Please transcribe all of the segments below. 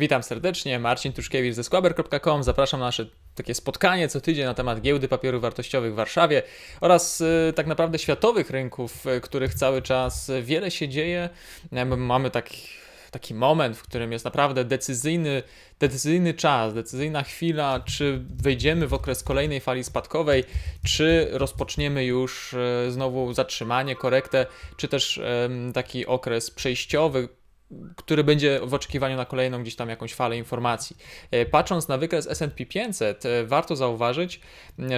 Witam serdecznie, Marcin Tuszkiewicz ze skłaber.com. Zapraszam na nasze takie spotkanie co tydzień na temat giełdy papierów wartościowych w Warszawie oraz y, tak naprawdę światowych rynków, y, których cały czas wiele się dzieje. E, mamy taki, taki moment, w którym jest naprawdę decyzyjny, decyzyjny czas, decyzyjna chwila, czy wejdziemy w okres kolejnej fali spadkowej, czy rozpoczniemy już y, znowu zatrzymanie, korektę, czy też y, taki okres przejściowy, który będzie w oczekiwaniu na kolejną gdzieś tam jakąś falę informacji. E, patrząc na wykres S&P 500, e, warto zauważyć,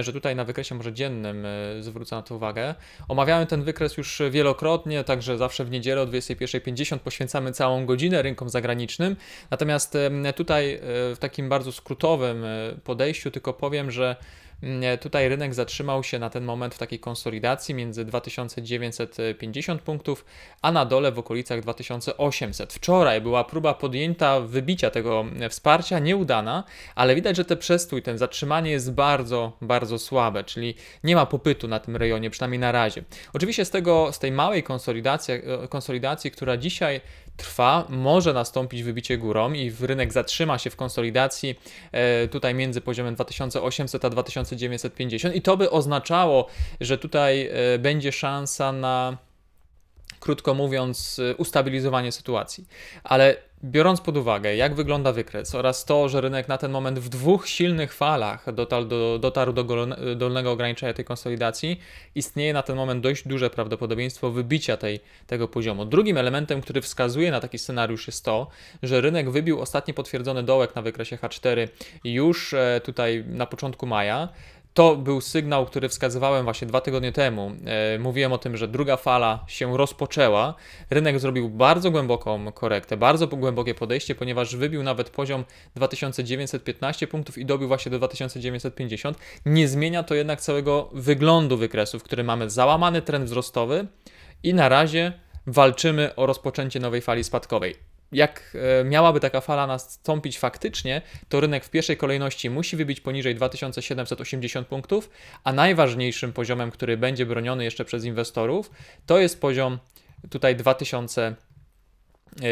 że tutaj na wykresie może dziennym e, zwrócę na to uwagę. Omawiałem ten wykres już wielokrotnie, także zawsze w niedzielę o 21.50 poświęcamy całą godzinę rynkom zagranicznym. Natomiast tutaj w takim bardzo skrótowym podejściu tylko powiem, że Mm, e, tutaj rynek zatrzymał się na ten moment w takiej konsolidacji między 2950 punktów, a na dole w okolicach 2800. Wczoraj była próba podjęta wybicia tego e, wsparcia, nieudana, ale widać, że ten przestój, ten zatrzymanie jest bardzo, bardzo słabe, czyli nie ma popytu na tym rejonie, przynajmniej na razie. Oczywiście z tego, z tej małej konsolidacji, e, konsolidacji która dzisiaj trwa, może nastąpić wybicie górą i rynek zatrzyma się w konsolidacji e, tutaj między poziomem 2800 a 2950 i to by oznaczało, że tutaj e, będzie szansa na krótko mówiąc e, ustabilizowanie sytuacji. Ale Biorąc pod uwagę, jak wygląda wykres oraz to, że rynek na ten moment w dwóch silnych falach dotarł do, dotarł do dolnego ograniczenia tej konsolidacji, istnieje na ten moment dość duże prawdopodobieństwo wybicia tej, tego poziomu. Drugim elementem, który wskazuje na taki scenariusz jest to, że rynek wybił ostatni potwierdzony dołek na wykresie H4 już e, tutaj na początku maja to był sygnał, który wskazywałem właśnie dwa tygodnie temu. E, mówiłem o tym, że druga fala się rozpoczęła. Rynek zrobił bardzo głęboką korektę, bardzo głębokie podejście, ponieważ wybił nawet poziom 2915 punktów i dobił właśnie do 2950. Nie zmienia to jednak całego wyglądu wykresów, który mamy załamany trend wzrostowy i na razie walczymy o rozpoczęcie nowej fali spadkowej jak e, miałaby taka fala nastąpić faktycznie, to rynek w pierwszej kolejności musi wybić poniżej 2780 punktów, a najważniejszym poziomem, który będzie broniony jeszcze przez inwestorów, to jest poziom tutaj 2000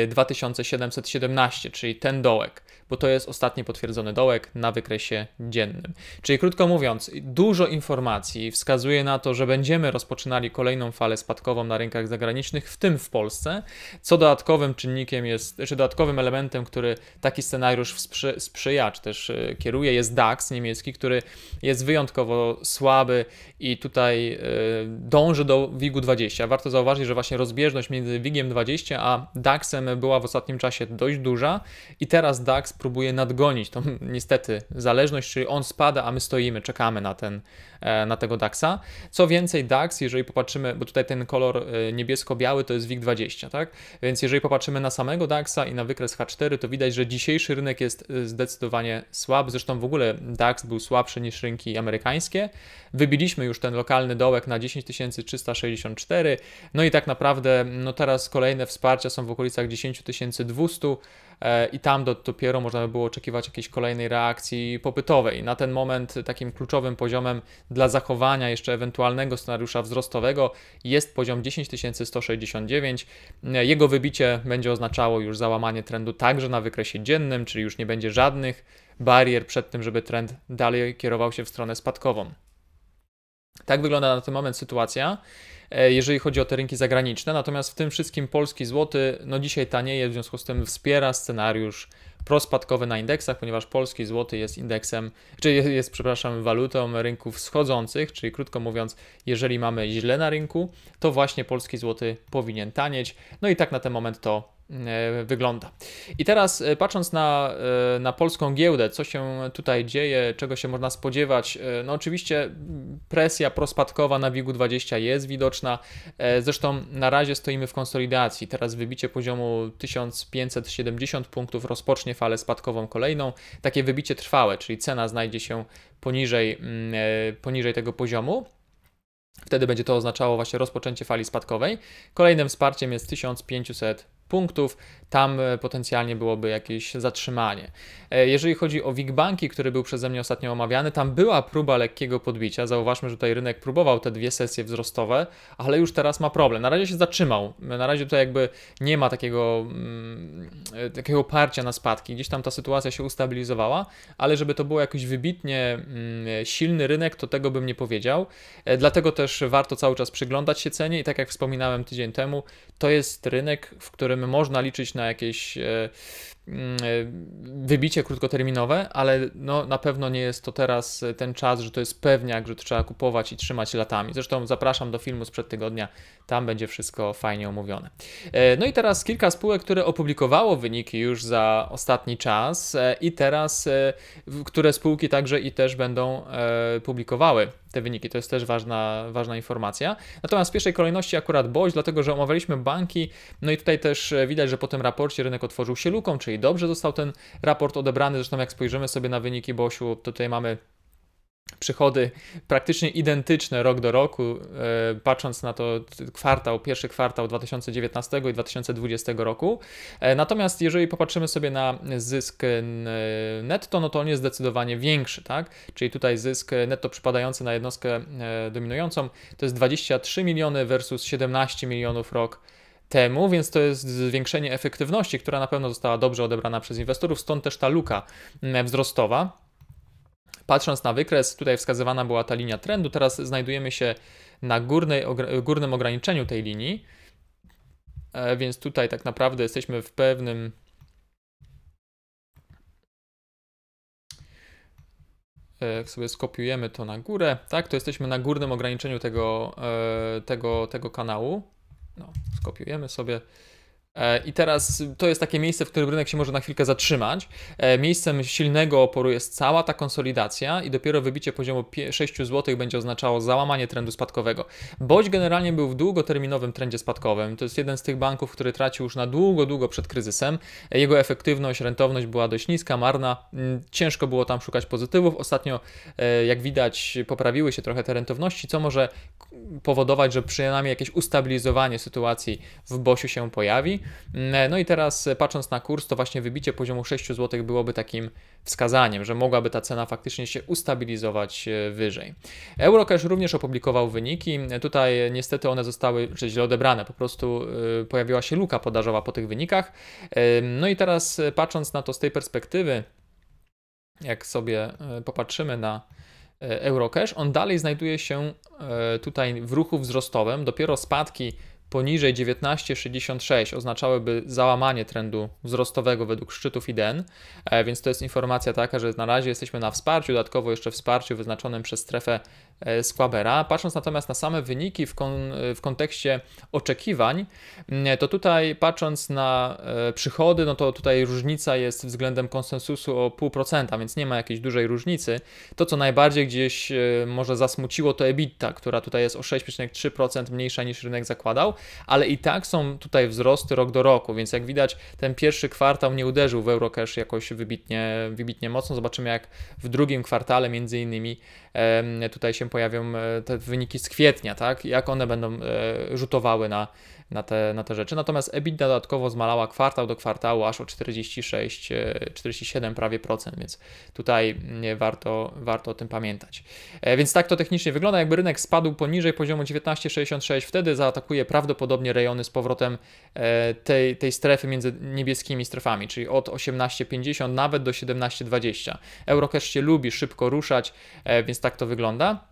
2717, e, czyli ten dołek, bo to jest ostatni potwierdzony dołek na wykresie dziennym. Czyli krótko mówiąc, dużo informacji wskazuje na to, że będziemy rozpoczynali kolejną falę spadkową na rynkach zagranicznych, w tym w Polsce, co dodatkowym czynnikiem jest, czy dodatkowym elementem, który taki scenariusz sprzy, sprzyja, czy też e, kieruje, jest DAX niemiecki, który jest wyjątkowo słaby i tutaj e, dąży do WIG-u 20. Warto zauważyć, że właśnie rozbieżność między WIG-iem 20 a DAX była w ostatnim czasie dość duża i teraz DAX próbuje nadgonić tą niestety zależność, czyli on spada, a my stoimy, czekamy na ten E, na tego DAXa. Co więcej, DAX, jeżeli popatrzymy, bo tutaj ten kolor e, niebiesko-biały to jest WIG20, tak? Więc jeżeli popatrzymy na samego DAXa i na wykres H4, to widać, że dzisiejszy rynek jest e, zdecydowanie słaby, Zresztą w ogóle DAX był słabszy niż rynki amerykańskie. Wybiliśmy już ten lokalny dołek na 10 364. No i tak naprawdę no teraz kolejne wsparcia są w okolicach 10 200. E, i tam do, dopiero można by było oczekiwać jakiejś kolejnej reakcji popytowej. Na ten moment takim kluczowym poziomem dla zachowania jeszcze ewentualnego scenariusza wzrostowego jest poziom 10169. E, jego wybicie będzie oznaczało już załamanie trendu także na wykresie dziennym, czyli już nie będzie żadnych barier przed tym, żeby trend dalej kierował się w stronę spadkową. Tak wygląda na ten moment sytuacja. E, jeżeli chodzi o te rynki zagraniczne. Natomiast w tym wszystkim polski złoty no dzisiaj tanieje, w związku z tym wspiera scenariusz prospadkowy na indeksach, ponieważ polski złoty jest indeksem, czy jest, jest, przepraszam, walutą rynków schodzących, czyli krótko mówiąc, jeżeli mamy źle na rynku, to właśnie polski złoty powinien tanieć. No i tak na ten moment to E, wygląda. I teraz e, patrząc na, e, na polską giełdę, co się tutaj dzieje, czego się można spodziewać, no oczywiście mm, presja prospadkowa na WIG-20 jest widoczna, zresztą na razie stoimy w konsolidacji, teraz wybicie poziomu 1570 punktów rozpocznie falę spadkową kolejną, takie wybicie trwałe, czyli cena znajdzie się poniżej, mm, poniżej tego poziomu. Wtedy będzie to oznaczało właśnie rozpoczęcie fali spadkowej. Kolejnym wsparciem jest 1500 punktów tam e, potencjalnie byłoby jakieś zatrzymanie. E, jeżeli chodzi o WIG Banki, który był przeze mnie ostatnio omawiany, tam była próba lekkiego podbicia. Zauważmy, że tutaj rynek próbował te dwie sesje wzrostowe, ale już teraz ma problem. Na razie się zatrzymał. Na razie tutaj jakby nie ma takiego, mm, e, takiego oparcia na spadki. Gdzieś tam ta sytuacja się ustabilizowała, ale żeby to było jakiś wybitnie mm, silny rynek, to tego bym nie powiedział. Dlatego też warto cały czas przyglądać się cenie i tak jak wspominałem tydzień temu, to jest rynek, w którym można liczyć na na jakieś e, Mm, e, wybicie krótkoterminowe, ale no, na pewno nie jest to teraz e, ten czas, że to jest pewniak, że to trzeba kupować i trzymać latami. Zresztą zapraszam do filmu sprzed tygodnia, tam będzie wszystko fajnie omówione. E, no i teraz kilka spółek, które opublikowało wyniki już za ostatni czas i teraz, które spółki także i też będą publikowały te wyniki. To jest też ważna, ważna informacja. Natomiast w pierwszej kolejności akurat boś, dlatego że omawialiśmy banki, no i tutaj też widać, że po tym raporcie rynek otworzył się luką, czyli Dobrze został ten raport odebrany, zresztą jak spojrzymy sobie na wyniki Bosiu, to tutaj mamy przychody praktycznie identyczne rok do roku, e, patrząc na to kwartał, pierwszy kwartał 2019 i 2020 roku. E, natomiast jeżeli popatrzymy sobie na zysk e, netto, no to on jest zdecydowanie większy, tak? Czyli tutaj zysk netto przypadający na jednostkę dominującą to jest 23 miliony versus 17 milionów rok temu, więc to jest zwiększenie efektywności, która na pewno została dobrze odebrana przez inwestorów, stąd też ta luka mm, wzrostowa. Patrząc na wykres, tutaj wskazywana była ta linia trendu, teraz znajdujemy się na górnej, górnym ograniczeniu tej linii, e, więc tutaj tak naprawdę jesteśmy w pewnym jak e, sobie skopiujemy to na górę, tak, to jesteśmy na górnym ograniczeniu tego, e, tego, tego kanału. No, skopiujemy sobie E, I teraz to jest takie miejsce, w którym rynek się może na chwilkę zatrzymać. E, miejscem silnego oporu jest cała ta konsolidacja i dopiero wybicie poziomu 6 zł będzie oznaczało załamanie trendu spadkowego. Boć generalnie był w długoterminowym trendzie spadkowym. To jest jeden z tych banków, który tracił już na długo, długo przed kryzysem. E, jego efektywność, rentowność była dość niska, marna. Mm, ciężko było tam szukać pozytywów. Ostatnio, jak widać, poprawiły się trochę te rentowności, co może powodować, że przynajmniej jakieś ustabilizowanie sytuacji w Bosiu się pojawi. Mm, e, no i teraz e, patrząc na kurs, to właśnie wybicie poziomu 6 zł byłoby takim wskazaniem, że mogłaby ta cena faktycznie się ustabilizować e, wyżej. Eurocash również opublikował wyniki. Tutaj niestety one zostały źle odebrane, po prostu pojawiła się luka podażowa po tych wynikach. No i teraz patrząc na to z tej perspektywy, jak sobie popatrzymy na Eurocash, on dalej znajduje się tutaj w ruchu wzrostowym. Dopiero spadki poniżej 19,66 oznaczałyby załamanie trendu wzrostowego według szczytów IDEN, e, więc to jest informacja taka, że na razie jesteśmy na wsparciu, dodatkowo jeszcze wsparciu wyznaczonym przez strefę E, Squabera. Patrząc natomiast na same wyniki w, kon, e, w kontekście oczekiwań, to tutaj patrząc na e, przychody, no to tutaj różnica jest względem konsensusu o 0,5%, więc nie ma jakiejś dużej różnicy. To, co najbardziej gdzieś może zasmuciło, to EBITDA, która tutaj jest o 6,3% mniejsza niż rynek zakładał, ale i tak są tutaj wzrosty rok do roku, więc jak widać, ten pierwszy kwartał nie uderzył w Eurocash jakoś wybitnie, wybitnie mocno. Zobaczymy, jak w drugim kwartale między innymi tutaj się pojawią e, te wyniki z kwietnia, tak? Jak one będą e, rzutowały na, na, te, na te rzeczy. Natomiast EBITDA dodatkowo zmalała kwartał do kwartału aż o 46, 47 e, prawie procent, więc tutaj mm, warto, warto o tym pamiętać. Więc tak to technicznie wygląda, jakby rynek spadł poniżej poziomu 19,66, wtedy zaatakuje prawdopodobnie rejony z powrotem tej, tej strefy między niebieskimi strefami, czyli od 18,50 nawet do 17,20. Eurocash się lubi szybko ruszać, więc tak to wygląda.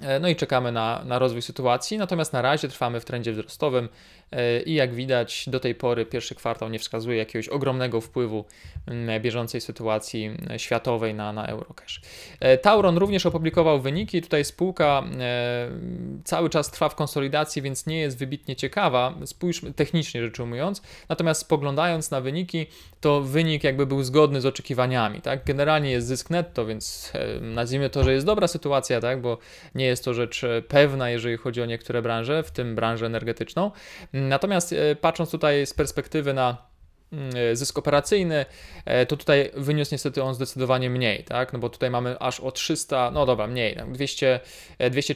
E, no i czekamy na, na rozwój sytuacji, natomiast na razie trwamy w trendzie wzrostowym e, i jak widać do tej pory pierwszy kwartał nie wskazuje jakiegoś ogromnego wpływu mm, bieżącej sytuacji mm, światowej na, na Eurocash. E, Tauron również opublikował wyniki, tutaj spółka cały czas trwa w konsolidacji, więc nie jest wybitnie ciekawa, spójrzmy technicznie rzecz ujmując, natomiast spoglądając na wyniki, to wynik jakby był zgodny z oczekiwaniami, tak? Generalnie jest zysk netto, więc nazwijmy to, że jest dobra sytuacja, tak? Bo nie jest to rzecz e, pewna, jeżeli chodzi o niektóre branże, w tym branżę energetyczną. Mm, natomiast e, patrząc tutaj z perspektywy na mm, e, zysk operacyjny, to tutaj wyniósł niestety on zdecydowanie mniej, tak? No bo tutaj mamy aż o 300, no dobra, mniej, 200, 200,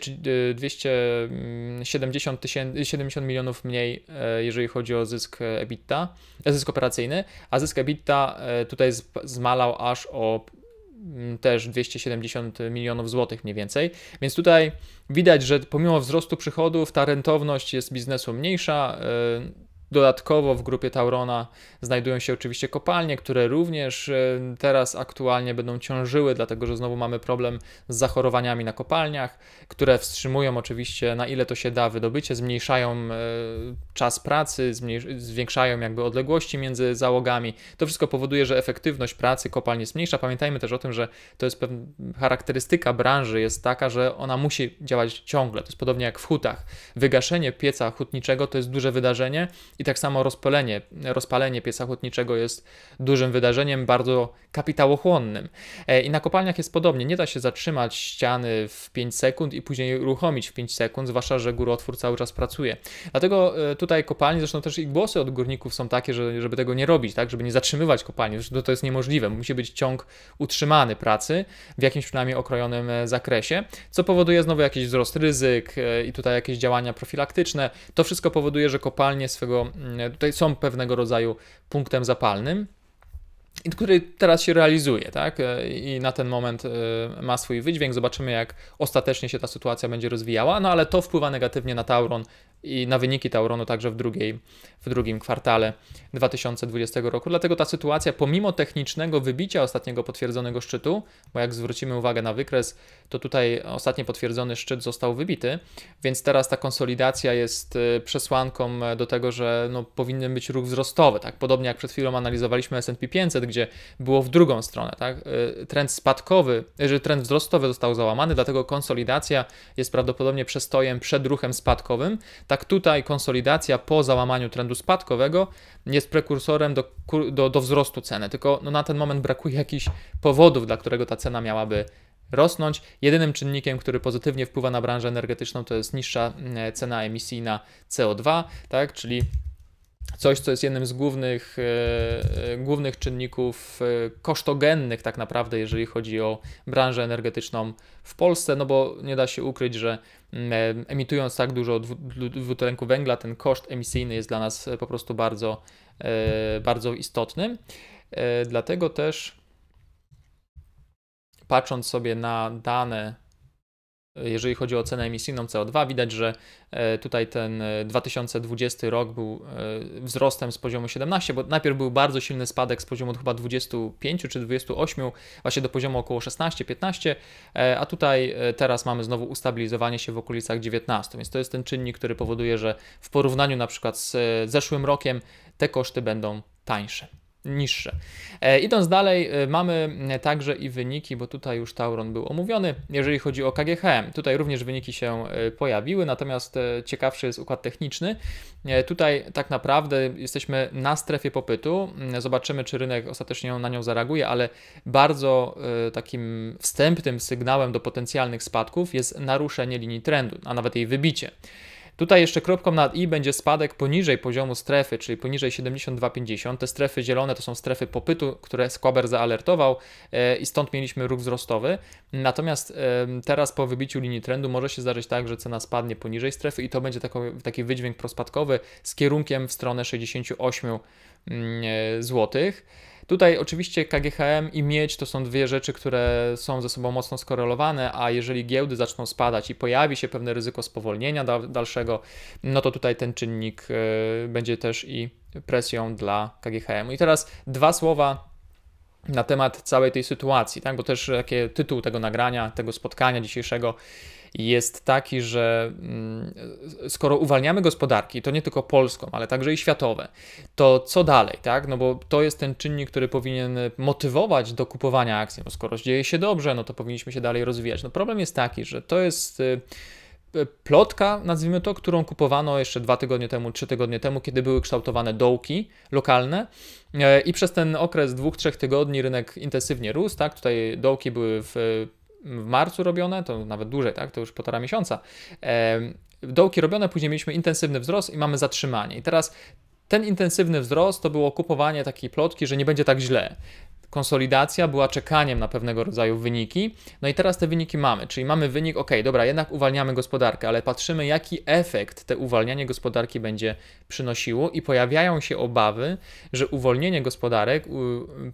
270 tysięcy, 70 milionów mniej, jeżeli chodzi o zysk EBITDA, zysk operacyjny, a zysk EBITDA tutaj zmalał aż o Mm, też 270 milionów złotych mniej więcej. Więc tutaj widać, że pomimo wzrostu przychodów ta rentowność jest biznesu mniejsza. Y, Dodatkowo w grupie Taurona znajdują się oczywiście kopalnie, które również e, teraz aktualnie będą ciążyły, dlatego że znowu mamy problem z zachorowaniami na kopalniach, które wstrzymują oczywiście na ile to się da wydobycie, zmniejszają e, czas pracy, zwiększają jakby odległości między załogami. To wszystko powoduje, że efektywność pracy kopalń jest mniejsza. Pamiętajmy też o tym, że to jest pewna charakterystyka branży jest taka, że ona musi działać ciągle. To jest podobnie jak w hutach. Wygaszenie pieca hutniczego to jest duże wydarzenie i i tak samo rozpalenie, rozpalenie pieca hutniczego jest dużym wydarzeniem, bardzo kapitałochłonnym. E, I na kopalniach jest podobnie. Nie da się zatrzymać ściany w 5 sekund i później uruchomić w 5 sekund, zwłaszcza, że górotwór cały czas pracuje. Dlatego e, tutaj kopalnie, zresztą też i głosy od górników są takie, że, żeby tego nie robić, tak? żeby nie zatrzymywać kopalni. Zresztą to jest niemożliwe. Musi być ciąg utrzymany pracy w jakimś przynajmniej okrojonym e, zakresie, co powoduje znowu jakiś wzrost ryzyk i tutaj jakieś działania profilaktyczne. To wszystko powoduje, że kopalnie swego E, tutaj są pewnego rodzaju punktem zapalnym, który teraz się realizuje, tak? E, I na ten moment e, ma swój wydźwięk. Zobaczymy, jak ostatecznie się ta sytuacja będzie rozwijała, no ale to wpływa negatywnie na Tauron i na wyniki Tauronu także w drugiej w drugim kwartale 2020 roku. Dlatego ta sytuacja, pomimo technicznego wybicia ostatniego potwierdzonego szczytu, bo jak zwrócimy uwagę na wykres, to tutaj ostatni potwierdzony szczyt został wybity, więc teraz ta konsolidacja jest y, przesłanką y, do tego, że no, powinien być ruch wzrostowy. Tak? Podobnie jak przed chwilą analizowaliśmy SP 500, gdzie było w drugą stronę. Tak? Y, trend spadkowy, że trend wzrostowy został załamany, dlatego konsolidacja jest prawdopodobnie przestojem przed ruchem spadkowym. Tak tutaj konsolidacja po załamaniu trendu spadkowego jest prekursorem do, do, do wzrostu ceny, tylko no, na ten moment brakuje jakichś powodów, dla którego ta cena miałaby rosnąć. Jedynym czynnikiem, który pozytywnie wpływa na branżę energetyczną, to jest niższa e, cena emisji na CO2, tak? czyli coś, co jest jednym z głównych, e, e głównych czynników e, kosztogennych tak naprawdę, jeżeli chodzi o branżę energetyczną w Polsce, no bo nie da się ukryć, że Mm, e, emitując tak dużo dwutlenku węgla, ten koszt emisyjny jest dla nas e, po prostu bardzo, e, bardzo istotny. Dlatego też patrząc sobie na dane jeżeli chodzi o cenę emisyjną CO2, widać, że e, tutaj ten 2020 e, rok był e, wzrostem z poziomu 17, bo najpierw był bardzo silny spadek z poziomu chyba 25 czy 28, właśnie do poziomu około 16-15, a tutaj teraz mamy znowu ustabilizowanie się w okolicach 19, więc to jest ten czynnik, który powoduje, że w porównaniu na przykład z zeszłym rokiem te koszty będą tańsze niższe. E, idąc dalej, e, mamy e, także i wyniki, bo tutaj już Tauron był omówiony, jeżeli chodzi o KGHM. Tutaj również wyniki się pojawiły, natomiast ciekawszy jest układ techniczny. Tutaj tak naprawdę jesteśmy na strefie popytu. Mm, zobaczymy, czy rynek ostatecznie na nią zareaguje, ale bardzo takim wstępnym sygnałem do potencjalnych spadków jest naruszenie linii trendu, a nawet jej wybicie. Tutaj jeszcze kropką nad i będzie spadek poniżej poziomu strefy, czyli poniżej 72,50. Te strefy zielone to są strefy popytu, które Skłaber zaalertował e, i stąd mieliśmy ruch wzrostowy. Natomiast e, teraz po wybiciu linii trendu może się zdarzyć tak, że cena spadnie poniżej strefy i to będzie taki wydźwięk prospadkowy z kierunkiem w stronę 68 mm, e, złotych. Tutaj oczywiście KGHM i mieć to są dwie rzeczy, które są ze sobą mocno skorelowane, a jeżeli giełdy zaczną spadać i pojawi się pewne ryzyko spowolnienia dalszego, no to tutaj ten czynnik e, będzie też i presją dla KGHM. I teraz dwa słowa na temat całej tej sytuacji, tak? bo też takie tytuł tego nagrania, tego spotkania dzisiejszego jest taki, że mm, skoro uwalniamy gospodarki, to nie tylko polską, ale także i światowe, to co dalej, tak? No bo to jest ten czynnik, który powinien motywować do kupowania akcji. No skoro dzieje się dobrze, no to powinniśmy się dalej rozwijać. No problem jest taki, że to jest y, y, plotka, nazwijmy to, którą kupowano jeszcze dwa tygodnie temu, trzy tygodnie temu, kiedy były kształtowane dołki lokalne. Y, I przez ten okres dwóch, trzech tygodni rynek intensywnie rósł, tak? Tutaj dołki były w w marcu robione, to nawet dłużej, tak? To już półtora miesiąca. Dołki robione, później mieliśmy intensywny wzrost i mamy zatrzymanie. I teraz ten intensywny wzrost to było kupowanie takiej plotki, że nie będzie tak źle konsolidacja była czekaniem na pewnego rodzaju wyniki. No i teraz te wyniki mamy, czyli mamy wynik, ok, dobra, jednak uwalniamy gospodarkę, ale patrzymy, jaki efekt te uwalnianie gospodarki będzie przynosiło, i pojawiają się obawy, że uwolnienie gospodarek,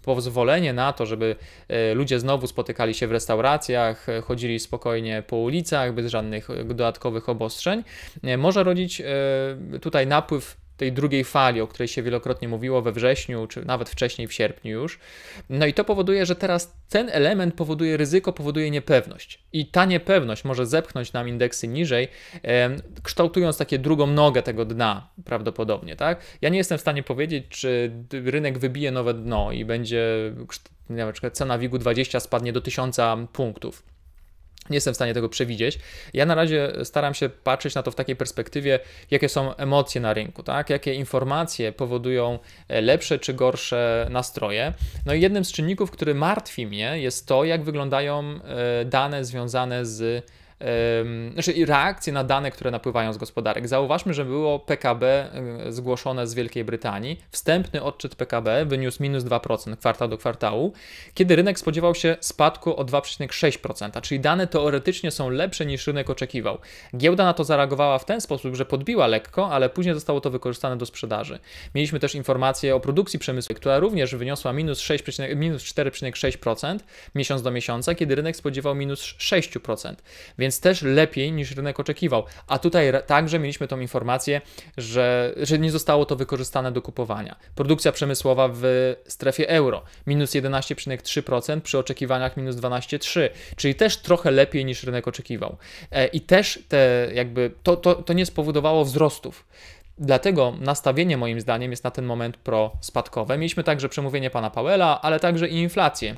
pozwolenie na to, żeby e, ludzie znowu spotykali się w restauracjach, e, chodzili spokojnie po ulicach, bez żadnych e, dodatkowych obostrzeń, może rodzić tutaj napływ tej drugiej fali, o której się wielokrotnie mówiło we wrześniu, czy nawet wcześniej w sierpniu już. No i to powoduje, że teraz ten element powoduje ryzyko, powoduje niepewność. I ta niepewność może zepchnąć nam indeksy niżej, kształtując takie drugą nogę tego dna prawdopodobnie, tak? Ja nie jestem w stanie powiedzieć, czy rynek wybije nowe dno i będzie na przykład cena WIG-u 20 spadnie do 1000 punktów nie jestem w stanie tego przewidzieć. Ja na razie staram się patrzeć na to w takiej perspektywie, jakie są emocje na rynku, tak? jakie informacje powodują e, lepsze czy gorsze nastroje. No i jednym z czynników, który martwi mnie, jest to, jak wyglądają e, dane związane z znaczy reakcje na dane, które napływają z gospodarek. Zauważmy, że było PKB zgłoszone z Wielkiej Brytanii. Wstępny odczyt PKB wyniósł minus 2% kwartał do kwartału, kiedy rynek spodziewał się spadku o 2,6%, czyli dane teoretycznie są lepsze niż rynek oczekiwał. Giełda na to zareagowała w ten sposób, że podbiła lekko, ale później zostało to wykorzystane do sprzedaży. Mieliśmy też informację o produkcji przemysłowej, która również wyniosła minus, minus 4,6% miesiąc do miesiąca, kiedy rynek spodziewał minus 6%. Więc więc też lepiej niż rynek oczekiwał. A tutaj także mieliśmy tą informację, że, że nie zostało to wykorzystane do kupowania. Produkcja przemysłowa w strefie euro minus 11,3% przy oczekiwaniach minus 12,3%, czyli też trochę lepiej niż rynek oczekiwał. E, I też te jakby to, to, to nie spowodowało wzrostów. Dlatego nastawienie moim zdaniem jest na ten moment pro-spadkowe. Mieliśmy także przemówienie pana Pawela, ale także i inflację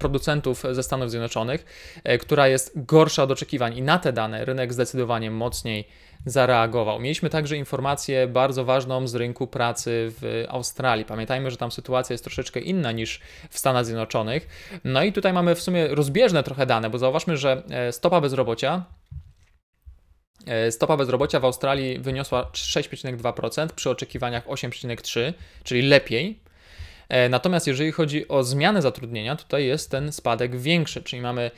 producentów ze Stanów Zjednoczonych, e, która jest gorsza od oczekiwań i na te dane rynek zdecydowanie mocniej zareagował. Mieliśmy także informację bardzo ważną z rynku pracy w Australii. Pamiętajmy, że tam sytuacja jest troszeczkę inna niż w Stanach Zjednoczonych. No i tutaj mamy w sumie rozbieżne trochę dane, bo zauważmy, że e, stopa bezrobocia e, Stopa bezrobocia w Australii wyniosła 6,2% przy oczekiwaniach 8,3%, czyli lepiej E, natomiast jeżeli chodzi o zmianę zatrudnienia, tutaj jest ten spadek większy, czyli mamy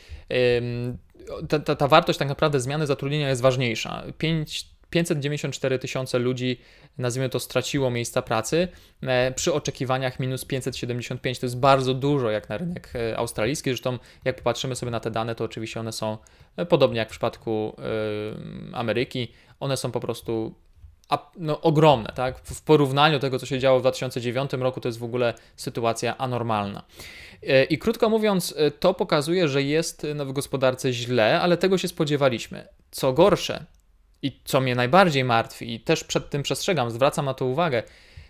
ta, ta, ta wartość tak naprawdę zmiany zatrudnienia jest ważniejsza. 5 594 tysiące ludzi, nazwijmy to, straciło miejsca pracy e, przy oczekiwaniach minus 575. To jest bardzo dużo jak na rynek e, australijski. Zresztą, jak popatrzymy sobie na te dane, to oczywiście one są podobnie jak w przypadku Ameryki. One są po prostu no, ogromne, tak? W porównaniu tego, co się działo w 2009 roku, to jest w ogóle sytuacja anormalna. E, I krótko mówiąc, e, to pokazuje, że jest e, no, w gospodarce źle, ale tego się spodziewaliśmy. Co gorsze i co mnie najbardziej martwi, i też przed tym przestrzegam, zwracam na to uwagę,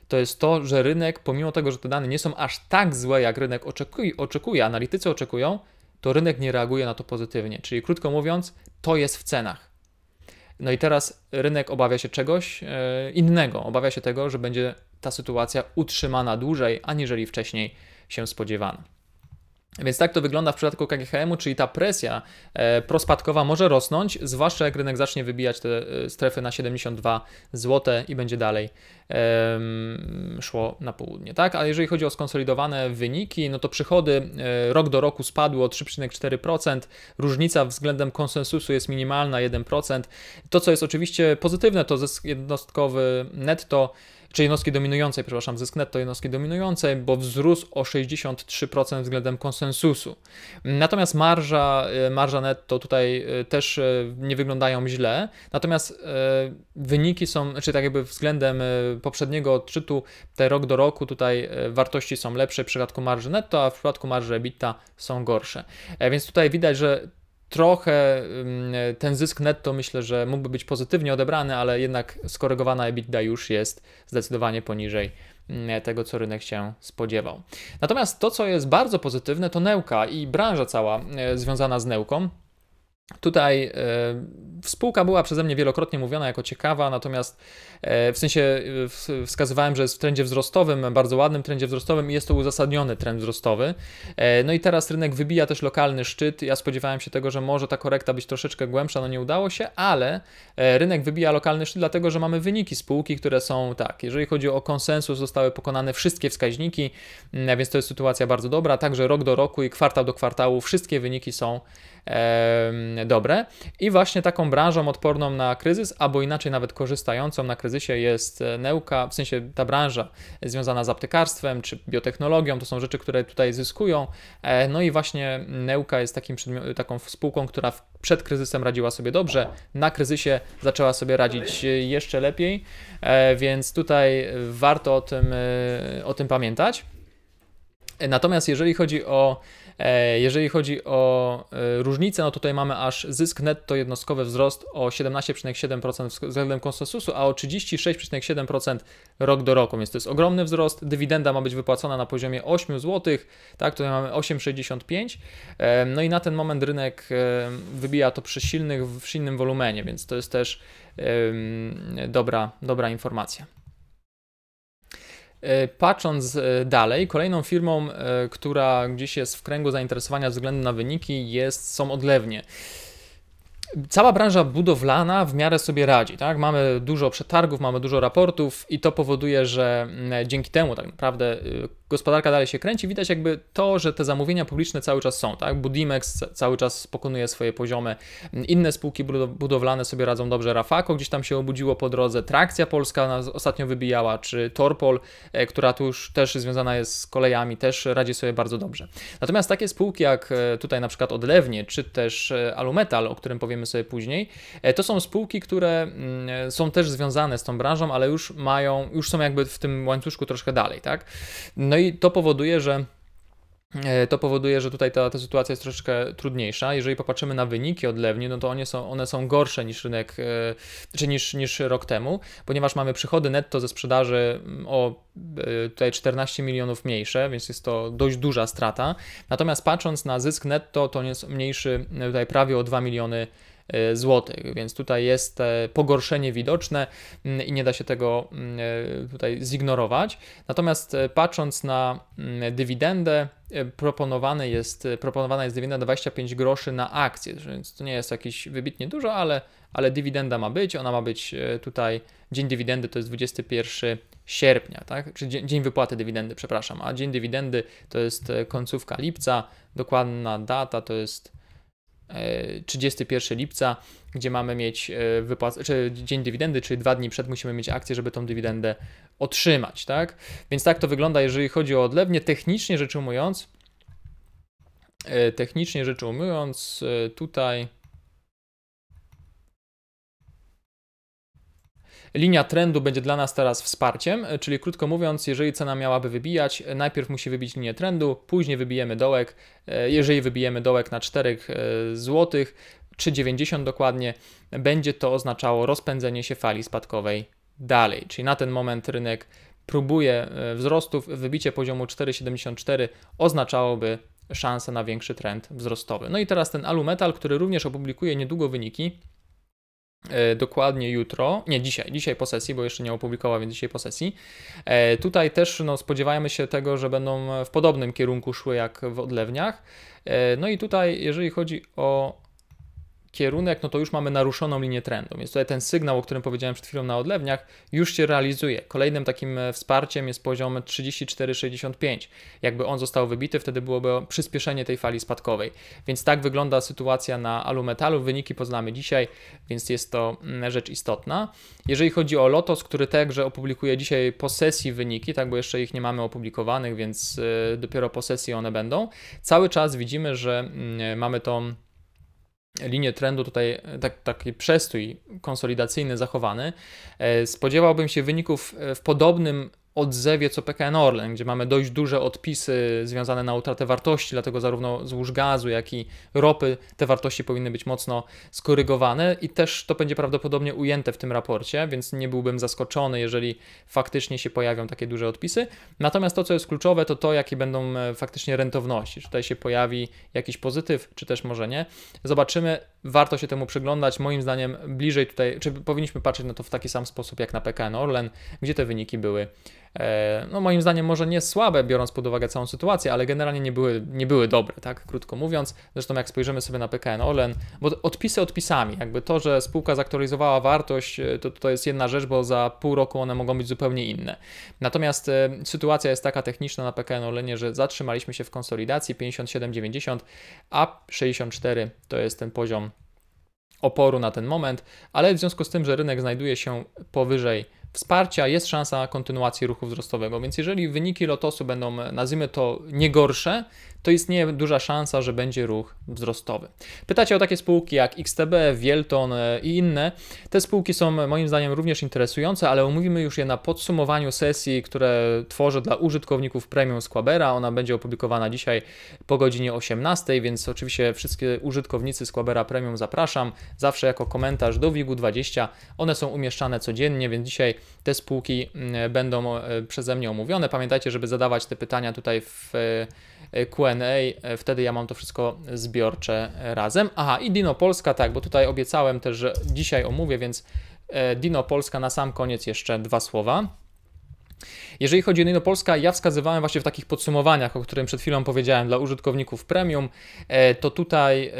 to jest to, że rynek, pomimo tego, że te dane nie są aż tak złe, jak rynek oczekuje, oczekuje analitycy oczekują, to rynek nie reaguje na to pozytywnie. Czyli krótko mówiąc, to jest w cenach. No i teraz rynek obawia się czegoś e, innego. Obawia się tego, że będzie ta sytuacja utrzymana dłużej, aniżeli wcześniej się spodziewano. Więc tak to wygląda w przypadku KGHM-u, czyli ta presja e, prospadkowa może rosnąć, zwłaszcza jak rynek zacznie wybijać te e, strefy na 72 zł i będzie dalej szło na południe. Tak? A jeżeli chodzi o skonsolidowane wyniki, no to przychody e, rok do roku spadły o 3,4%, różnica względem konsensusu jest minimalna 1%. To, co jest oczywiście pozytywne, to zysk jednostkowy netto czy jednostki dominującej, przepraszam, zysk netto jednostki dominującej, bo wzrósł o 63% względem konsensusu. Natomiast marża, e, marża netto tutaj e, też e, nie wyglądają źle, natomiast wyniki są, czy znaczy tak jakby względem poprzedniego odczytu, te rok do roku tutaj wartości są lepsze w przypadku marży netto, a w przypadku marży EBITDA są gorsze. Więc tutaj widać, że trochę ten zysk netto myślę, że mógłby być pozytywnie odebrany, ale jednak skorygowana EBITDA już jest zdecydowanie poniżej tego, co rynek się spodziewał. Natomiast to, co jest bardzo pozytywne, to Nełka i branża cała y, związana z Nełką. Tutaj e, spółka była przeze mnie wielokrotnie mówiona jako ciekawa, natomiast e, w sensie e, wskazywałem, że jest w trendzie wzrostowym, bardzo ładnym trendzie wzrostowym i jest to uzasadniony trend wzrostowy. No i teraz rynek wybija też lokalny szczyt. Ja spodziewałem się tego, że może ta korekta być troszeczkę głębsza, no nie udało się, ale rynek wybija lokalny szczyt, dlatego że mamy wyniki spółki, które są tak, jeżeli chodzi o konsensus, zostały pokonane wszystkie wskaźniki, mm, więc to jest sytuacja bardzo dobra. Także rok do roku i kwartał do kwartału wszystkie wyniki są dobre. I właśnie taką branżą odporną na kryzys, albo inaczej nawet korzystającą na kryzysie jest e, nauka, w sensie ta branża związana z aptekarstwem czy biotechnologią, to są rzeczy, które tutaj zyskują. E, no i właśnie nauka jest takim taką spółką, która przed kryzysem radziła sobie dobrze, na kryzysie zaczęła sobie radzić e, jeszcze lepiej, więc tutaj warto o tym, o tym pamiętać. Natomiast jeżeli chodzi o E, jeżeli chodzi o e, różnicę, no tutaj mamy aż zysk netto jednostkowy wzrost o 17,7% względem konsensusu, a o 36,7% rok do roku, więc to jest ogromny wzrost. Dywidenda ma być wypłacona na poziomie 8 zł, tak, tutaj mamy 8,65. E, no i na ten moment rynek wybija to przy, silnych, w silnym wolumenie, więc to jest też dobra, dobra informacja. E, patrząc e, dalej, kolejną firmą, e, która gdzieś jest w kręgu zainteresowania względem na wyniki, jest, są odlewnie cała branża budowlana w miarę sobie radzi, tak? Mamy dużo przetargów, mamy dużo raportów i to powoduje, że mm, dzięki temu tak naprawdę y, gospodarka dalej się kręci. Widać jakby to, że te zamówienia publiczne cały czas są, tak? Budimex cały czas pokonuje swoje poziomy, mm, inne spółki budowlane sobie radzą dobrze, Rafako gdzieś tam się obudziło po drodze, Trakcja Polska nas ostatnio wybijała, czy Torpol, e, która tu już też związana jest z kolejami, też radzi sobie bardzo dobrze. Natomiast takie spółki jak e, tutaj na przykład Odlewnie, czy też e, Alumetal, o którym powiemy powiemy sobie później. E, to są spółki, które mm, są też związane z tą branżą, ale już mają, już są jakby w tym łańcuszku troszkę dalej, tak? No i to powoduje, że e, to powoduje, że tutaj ta, ta sytuacja jest troszeczkę trudniejsza. Jeżeli popatrzymy na wyniki odlewni, no to one są, one są gorsze niż rynek, e, czy znaczy niż, niż rok temu, ponieważ mamy przychody netto ze sprzedaży mm, o tutaj 14 milionów mniejsze, więc jest to dość duża strata. Natomiast patrząc na zysk netto, to on jest mniejszy tutaj prawie o 2 miliony E, zł, więc tutaj jest pogorszenie widoczne mm, i nie da się tego mm, e, tutaj zignorować. Natomiast e, patrząc na mm, dywidendę, proponowany jest, proponowana jest dywidenda 25 groszy na akcję, więc to nie jest jakiś wybitnie dużo, ale, ale dywidenda ma być, ona ma być tutaj, dzień dywidendy to jest 21 sierpnia, tak? czy dzień, dzień wypłaty dywidendy, przepraszam, a dzień dywidendy to jest końcówka lipca, dokładna data to jest 31 e, lipca, gdzie mamy mieć e, wypłac- czy dzień dywidendy, czyli dwa dni przed musimy mieć akcję, żeby tą dywidendę otrzymać, tak? Więc tak to wygląda, jeżeli chodzi o odlewnie. Technicznie rzecz ujmując, e, technicznie rzecz ujmując, tutaj Linia trendu będzie dla nas teraz wsparciem, czyli krótko mówiąc, jeżeli cena miałaby wybijać, najpierw musi wybić linię trendu, później wybijemy dołek. E, jeżeli wybijemy dołek na 4 zł, 3,90 dokładnie, będzie to oznaczało rozpędzenie się fali spadkowej dalej. Czyli na ten moment rynek próbuje e, wzrostów, wybicie poziomu 4,74 oznaczałoby szansę na większy trend wzrostowy. No i teraz ten alumetal, który również opublikuje niedługo wyniki, E, dokładnie jutro, nie dzisiaj, dzisiaj po sesji, bo jeszcze nie opublikowała więc dzisiaj po sesji. E, tutaj też no, spodziewamy się tego, że będą w podobnym kierunku szły jak w odlewniach. E, no i tutaj, jeżeli chodzi o kierunek, no to już mamy naruszoną linię trendu. Więc tutaj ten sygnał, o którym powiedziałem przed chwilą na odlewniach, już się realizuje. Kolejnym takim e, wsparciem jest poziom 34,65. Jakby on został wybity, wtedy byłoby przyspieszenie tej fali spadkowej. Więc tak wygląda sytuacja na alumetalu. Wyniki poznamy dzisiaj, więc jest to mm, rzecz istotna. Jeżeli chodzi o Lotos, który także opublikuje dzisiaj po sesji wyniki, tak, bo jeszcze ich nie mamy opublikowanych, więc e, dopiero po sesji one będą. Cały czas widzimy, że mm, e, mamy tą linię trendu tutaj, e, tak, taki przestój konsolidacyjny zachowany. E, spodziewałbym się wyników e, w podobnym odzewie co PKN Orlen, gdzie mamy dość duże odpisy związane na utratę wartości, dlatego zarówno złóż gazu, jak i ropy te wartości powinny być mocno skorygowane i też to będzie prawdopodobnie ujęte w tym raporcie, więc nie byłbym zaskoczony, jeżeli faktycznie się pojawią takie duże odpisy. Natomiast to, co jest kluczowe, to to, jakie będą e, faktycznie rentowności. Czy tutaj się pojawi jakiś pozytyw, czy też może nie. Zobaczymy, warto się temu przyglądać. Moim zdaniem bliżej tutaj, czy powinniśmy patrzeć na to w taki sam sposób jak na PKN Orlen, gdzie te wyniki były E, no moim zdaniem może nie słabe, biorąc pod uwagę całą sytuację, ale generalnie nie były, nie były dobre, tak, krótko mówiąc. Zresztą jak spojrzymy sobie na PKN Orlen, bo odpisy odpisami, jakby to, że spółka zaktualizowała wartość, e, to, to jest jedna rzecz, bo za pół roku one mogą być zupełnie inne. Natomiast e, sytuacja jest taka techniczna na PKN Orlenie, że zatrzymaliśmy się w konsolidacji 57,90, a 64 to jest ten poziom oporu na ten moment, ale w związku z tym, że rynek znajduje się powyżej wsparcia jest szansa na kontynuację ruchu wzrostowego. Więc jeżeli wyniki lotosu będą, nazwijmy to, nie gorsze, to istnieje duża szansa, że będzie ruch wzrostowy. Pytacie o takie spółki jak XTB, Wielton e, i inne. Te spółki są moim zdaniem również interesujące, ale omówimy już je na podsumowaniu sesji, które tworzę dla użytkowników premium Squabera. Ona będzie opublikowana dzisiaj po godzinie 18, więc oczywiście wszystkie użytkownicy Squabera Premium zapraszam. Zawsze jako komentarz do WIG-20. One są umieszczane codziennie, więc dzisiaj te spółki mm, będą e, przeze mnie omówione. Pamiętajcie, żeby zadawać te pytania tutaj w e, Q&A, e, wtedy ja mam to wszystko zbiorcze razem. Aha, i Dino Polska, tak, bo tutaj obiecałem też, że dzisiaj omówię, więc e, Dino Polska na sam koniec jeszcze dwa słowa. Jeżeli chodzi o Nino Polska, ja wskazywałem właśnie w takich podsumowaniach, o którym przed chwilą powiedziałem dla użytkowników premium, e, to tutaj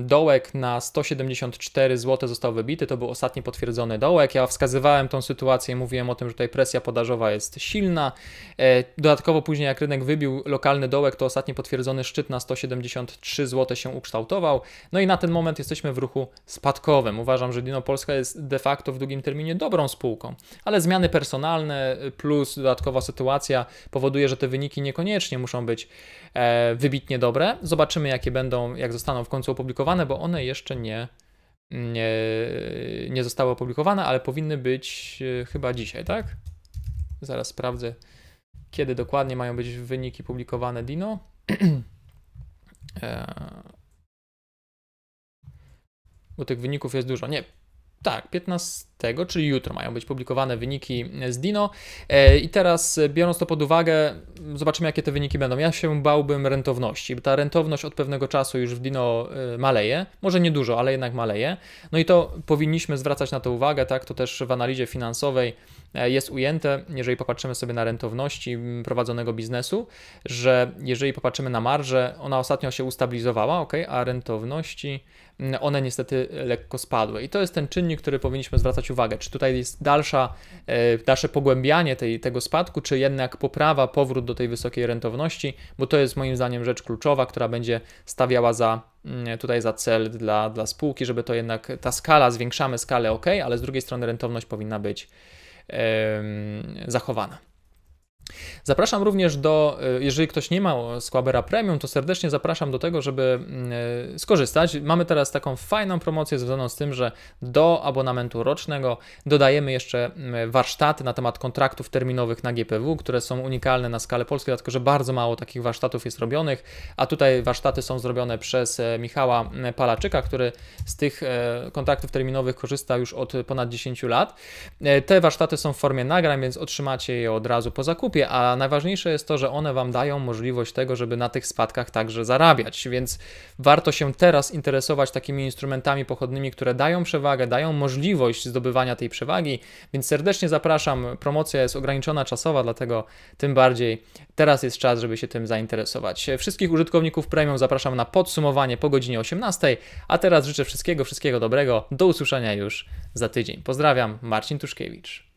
dołek na 174 zł został wybity, to był ostatni potwierdzony dołek. Ja wskazywałem tą sytuację, mówiłem o tym, że tutaj presja podażowa jest silna. E, dodatkowo później jak rynek wybił lokalny dołek, to ostatni potwierdzony szczyt na 173 zł się ukształtował. No i na ten moment jesteśmy w ruchu spadkowym. Uważam, że Nino Polska jest de facto w długim terminie dobrą spółką, ale zmiany personalne plus plus dodatkowa sytuacja powoduje, że te wyniki niekoniecznie muszą być e, wybitnie dobre. Zobaczymy, jakie będą, jak zostaną w końcu opublikowane, bo one jeszcze nie, nie, nie zostały opublikowane, ale powinny być e, chyba dzisiaj, tak? Zaraz sprawdzę, kiedy dokładnie mają być wyniki publikowane Dino. e bo tych wyników jest dużo. Nie, tak, 15, czyli jutro mają być publikowane wyniki z Dino. E, I teraz, e, biorąc to pod uwagę, zobaczymy, jakie te wyniki będą. Ja się bałbym rentowności, bo ta rentowność od pewnego czasu już w Dino e, maleje. Może nie dużo, ale jednak maleje. No i to powinniśmy zwracać na to uwagę, tak? To też w analizie finansowej jest ujęte, jeżeli popatrzymy sobie na rentowności prowadzonego biznesu, że jeżeli popatrzymy na marżę, ona ostatnio się ustabilizowała, ok, a rentowności Mm, one niestety e, lekko spadły. I to jest ten czynnik, który powinniśmy zwracać uwagę. Czy tutaj jest dalsza, e, dalsze pogłębianie tej, tego spadku, czy jednak poprawa, powrót do tej wysokiej rentowności, bo to jest moim zdaniem rzecz kluczowa, która będzie stawiała za mm, tutaj za cel dla, dla spółki, żeby to jednak ta skala, zwiększamy skalę ok, ale z drugiej strony rentowność powinna być yy, zachowana. Zapraszam również do, e, jeżeli ktoś nie ma Squabera Premium, to serdecznie zapraszam do tego, żeby e, skorzystać. Mamy teraz taką fajną promocję związaną z tym, że do abonamentu rocznego dodajemy jeszcze warsztaty na temat kontraktów terminowych na GPW, które są unikalne na skalę polską, dlatego że bardzo mało takich warsztatów jest robionych, a tutaj warsztaty są zrobione przez e, Michała Palaczyka, który z tych kontraktów terminowych korzysta już od ponad 10 lat. Te warsztaty są w formie nagrań, więc otrzymacie je od razu po zakupie a najważniejsze jest to, że one Wam dają możliwość tego, żeby na tych spadkach także zarabiać, więc warto się teraz interesować takimi instrumentami pochodnymi, które dają przewagę, dają możliwość zdobywania tej przewagi, więc serdecznie zapraszam. Promocja jest ograniczona czasowa, dlatego tym bardziej teraz jest czas, żeby się tym zainteresować. Wszystkich użytkowników premium zapraszam na podsumowanie po godzinie 18, a teraz życzę wszystkiego, wszystkiego dobrego. Do usłyszenia już za tydzień. Pozdrawiam, Marcin Tuszkiewicz.